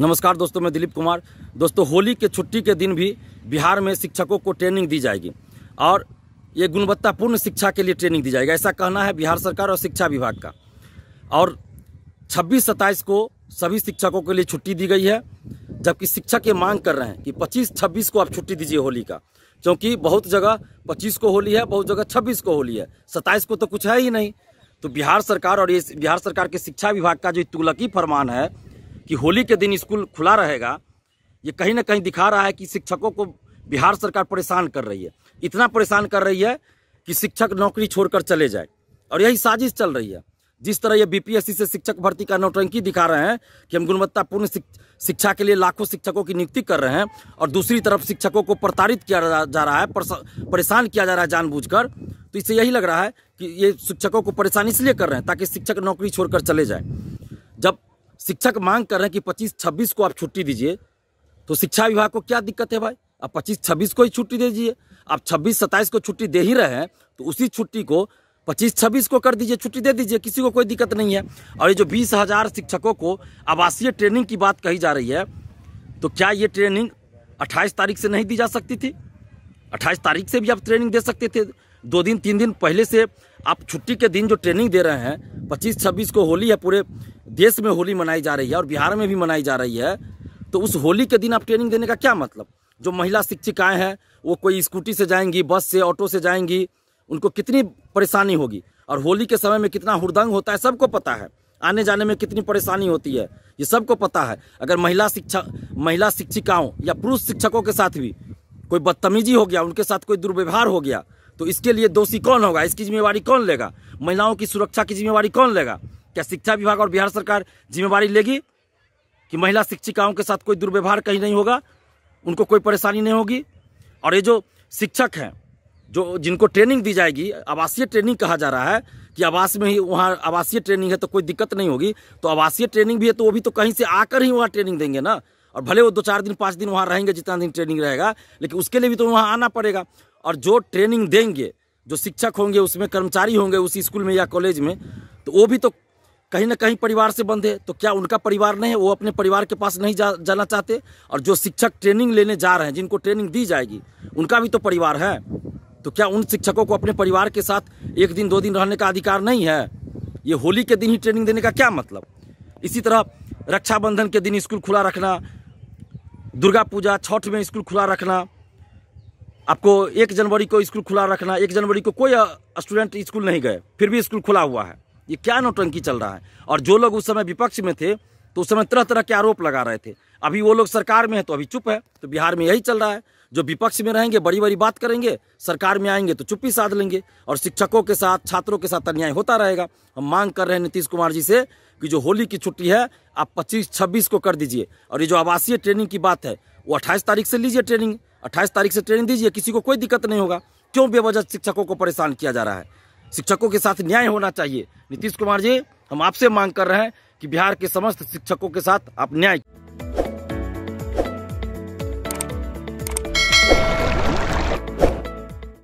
नमस्कार दोस्तों मैं दिलीप कुमार दोस्तों होली के छुट्टी के दिन भी बिहार में शिक्षकों को ट्रेनिंग दी जाएगी और ये गुणवत्तापूर्ण शिक्षा के लिए ट्रेनिंग दी जाएगी ऐसा कहना है बिहार सरकार और शिक्षा विभाग का और 26 सत्ताईस को सभी शिक्षकों के लिए छुट्टी दी गई है जबकि शिक्षक ये मांग कर रहे हैं कि पच्चीस छब्बीस को आप छुट्टी दीजिए होली का क्योंकि बहुत जगह पच्चीस को होली है बहुत जगह छब्बीस को होली है सत्ताईस को तो कुछ है ही नहीं तो बिहार सरकार और ये बिहार सरकार के शिक्षा विभाग का जो तुगलकी फरमान है कि होली के दिन स्कूल खुला रहेगा ये कहीं ना कहीं दिखा रहा है कि शिक्षकों को बिहार सरकार परेशान कर रही है इतना परेशान कर रही है कि शिक्षक नौकरी छोड़कर चले जाए और यही साजिश चल रही है जिस तरह ये बीपीएससी से शिक्षक भर्ती का नौटंकी दिखा रहे हैं कि हम गुणवत्तापूर्ण शिक्षा के लिए लाखों शिक्षकों की नियुक्ति कर रहे हैं और दूसरी तरफ शिक्षकों को प्रताड़ित किया जा रहा है परेशान किया जा रहा है जानबूझकर तो इससे यही लग रहा है कि ये शिक्षकों को परेशान इसलिए कर रहे हैं ताकि शिक्षक नौकरी छोड़कर चले जाए जब शिक्षक मांग कर रहे हैं कि पच्चीस छब्बीस को आप छुट्टी दीजिए तो शिक्षा विभाग को क्या दिक्कत है भाई आप पच्चीस छब्बीस को ही छुट्टी दीजिए आप छब्बीस सत्ताईस को छुट्टी दे ही रहे हैं तो उसी छुट्टी को पच्चीस छब्बीस को कर दीजिए छुट्टी दे दीजिए किसी को कोई दिक्कत नहीं है और ये जो बीस हज़ार शिक्षकों को आवासीय ट्रेनिंग की बात कही जा रही है तो क्या ये ट्रेनिंग अट्ठाईस तारीख से नहीं दी जा सकती थी अट्ठाईस तारीख से भी आप ट्रेनिंग दे सकते थे दो दिन तीन दिन पहले से आप छुट्टी के दिन जो ट्रेनिंग दे रहे हैं पच्चीस छब्बीस को होली है पूरे देश में होली मनाई जा रही है और बिहार में भी मनाई जा रही है तो उस होली के दिन आप ट्रेनिंग देने का क्या मतलब जो महिला शिक्षिकाएँ हैं वो कोई स्कूटी से जाएंगी बस से ऑटो से जाएंगी उनको कितनी परेशानी होगी और होली के समय में कितना हुरदंग होता है सबको पता है आने जाने में कितनी परेशानी होती है ये सबको पता है अगर महिला शिक्षा महिला शिक्षिकाओं या पुरुष शिक्षकों के साथ भी कोई बदतमीजी हो गया उनके साथ कोई दुर्व्यवहार हो गया तो इसके लिए दोषी कौन होगा इसकी जिम्मेवारी कौन लेगा महिलाओं की सुरक्षा की जिम्मेवारी कौन लेगा क्या शिक्षा विभाग और बिहार सरकार जिम्मेवारी लेगी कि महिला शिक्षिकाओं के साथ कोई दुर्व्यवहार कहीं नहीं होगा उनको कोई परेशानी नहीं होगी और ये जो शिक्षक हैं जो जिनको ट्रेनिंग दी जाएगी आवासीय ट्रेनिंग कहा जा रहा है कि आवास में ही वहाँ आवासीय ट्रेनिंग है तो कोई दिक्कत नहीं होगी तो आवासीय ट्रेनिंग भी है तो वो भी तो कहीं से आकर ही वहाँ ट्रेनिंग देंगे ना और भले वो दो चार दिन पाँच दिन वहाँ रहेंगे जितना दिन ट्रेनिंग रहेगा लेकिन उसके लिए भी तो वहाँ आना पड़ेगा और जो ट्रेनिंग देंगे जो शिक्षक होंगे उसमें कर्मचारी होंगे उस स्कूल में या कॉलेज में तो वो भी तो कहीं ना कहीं परिवार से बंधे तो क्या उनका परिवार नहीं है वो अपने परिवार के पास नहीं जा, जाना चाहते और जो शिक्षक ट्रेनिंग लेने जा रहे हैं जिनको ट्रेनिंग दी जाएगी उनका भी तो परिवार है तो क्या उन शिक्षकों को अपने परिवार के साथ एक दिन दो दिन रहने का अधिकार नहीं है ये होली के दिन ही ट्रेनिंग देने का क्या मतलब इसी तरह रक्षाबंधन के दिन स्कूल खुला रखना दुर्गा पूजा छठ में स्कूल खुला रखना आपको एक जनवरी को स्कूल खुला रखना एक जनवरी को कोई स्टूडेंट स्कूल नहीं गए फिर भी स्कूल खुला हुआ है ये क्या नौटंकी चल रहा है और जो लोग उस समय विपक्ष में थे तो उस समय तरह तरह के आरोप लगा रहे थे अभी वो लोग सरकार में है तो अभी चुप है तो बिहार में यही चल रहा है जो विपक्ष में रहेंगे बड़ी बड़ी बात करेंगे सरकार में आएंगे तो चुप्पी साध लेंगे और शिक्षकों के साथ छात्रों के साथ अन्याय होता रहेगा हम मांग कर रहे हैं नीतीश कुमार जी से कि जो होली की छुट्टी है आप पच्चीस छब्बीस को कर दीजिए और ये जो आवासीय ट्रेनिंग की बात है वो अट्ठाईस तारीख से लीजिए ट्रेनिंग अट्ठाईस तारीख से ट्रेनिंग दीजिए किसी को कोई दिक्कत नहीं होगा क्यों बेवजह शिक्षकों को परेशान किया जा रहा है शिक्षकों के साथ न्याय होना चाहिए नीतीश कुमार जी हम आपसे मांग कर रहे हैं कि बिहार के समस्त शिक्षकों के साथ आप न्याय